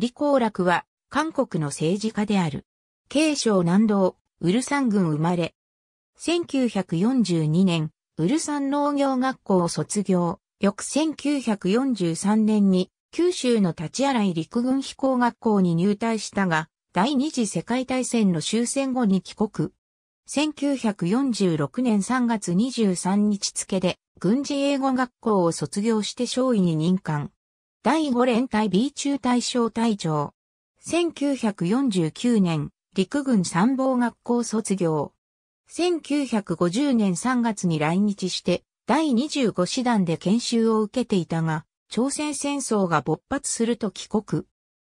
李光楽は、韓国の政治家である。慶尚南道、ウルサン郡生まれ。1942年、ウルサン農業学校を卒業。翌1943年に、九州の立ち洗い陸軍飛行学校に入隊したが、第二次世界大戦の終戦後に帰国。1946年3月23日付で、軍事英語学校を卒業して少尉に任官。第5連隊 B 中隊小隊長。1949年、陸軍参謀学校卒業。1950年3月に来日して、第25師団で研修を受けていたが、朝鮮戦争が勃発すると帰国。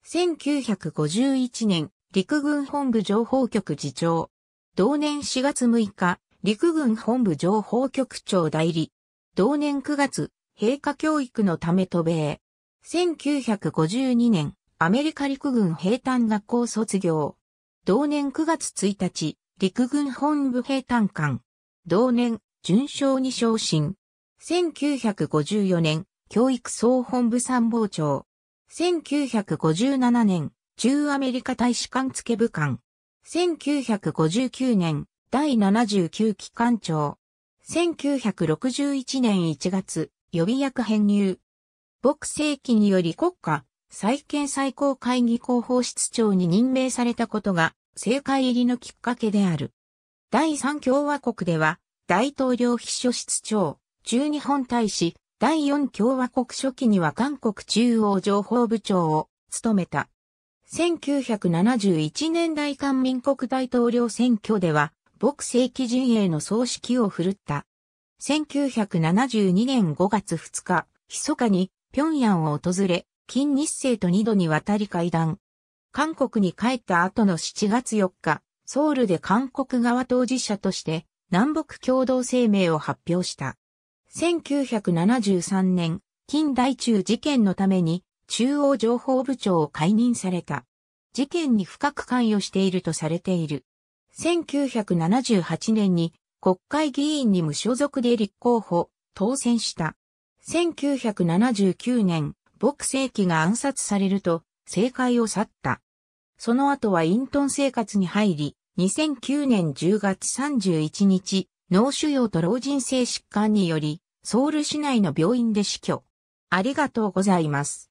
1951年、陸軍本部情報局次長。同年4月6日、陸軍本部情報局長代理。同年9月、陛下教育のため渡米。1952年、アメリカ陸軍兵站学校卒業。同年9月1日、陸軍本部兵站官。同年、順将に昇進。1954年、教育総本部参謀長。1957年、中アメリカ大使館付部官。1959年、第79機関長。1961年1月、予備役編入。牧政期により国家、再建最高会議広報室長に任命されたことが、政界入りのきっかけである。第三共和国では、大統領秘書室長、中日本大使、第四共和国初期には韓国中央情報部長を務めた。1971年代韓民国大統領選挙では、牧政期陣営の総指揮を振るった。1972年5月2日、密かに平壌を訪れ、金日成と二度にわたり会談。韓国に帰った後の7月4日、ソウルで韓国側当事者として南北共同声明を発表した。1973年、近大中事件のために中央情報部長を解任された。事件に深く関与しているとされている。1978年に国会議員に無所属で立候補、当選した。1979年、牧世紀が暗殺されると、政界を去った。その後は隠遁生活に入り、2009年10月31日、脳腫瘍と老人性疾患により、ソウル市内の病院で死去。ありがとうございます。